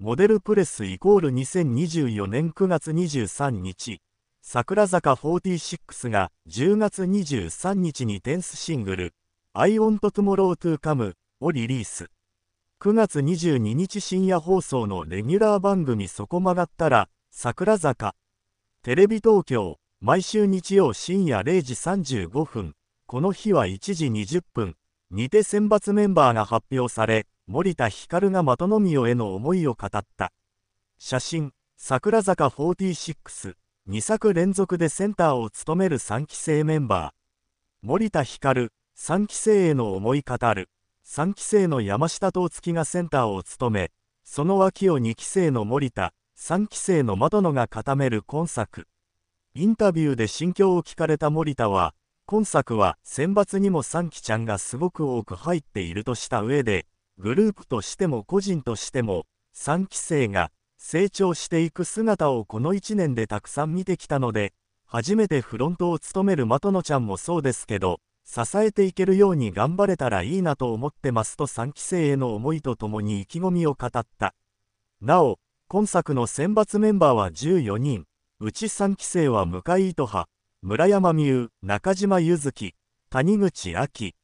モデルプレスイコール2024年9月23日、桜坂46が10月23日にテンスシングル、I Want Tomorrow to Come をリリース。9月22日深夜放送のレギュラー番組そこ曲がったら、桜坂。テレビ東京、毎週日曜深夜0時35分、この日は1時20分、にて選抜メンバーが発表され、森田光が的のみよへの思いを語った。写真、桜坂46、2作連続でセンターを務める3期生メンバー。森田光、3期生への思い語る。3期生の山下藤月がセンターを務め、その脇を2期生の森田、3期生の的野が固める今作。インタビューで心境を聞かれた森田は、今作は選抜にも3期ちゃんがすごく多く入っているとした上で、グループとしても個人としても、3期生が成長していく姿をこの1年でたくさん見てきたので、初めてフロントを務める的野ちゃんもそうですけど、支えていけるように頑張れたらいいなと思ってますと3期生への思いとともに意気込みを語った。なお、今作の選抜メンバーは14人、うち3期生は向井糸葉、村山美優、中島ゆ月、谷口亜的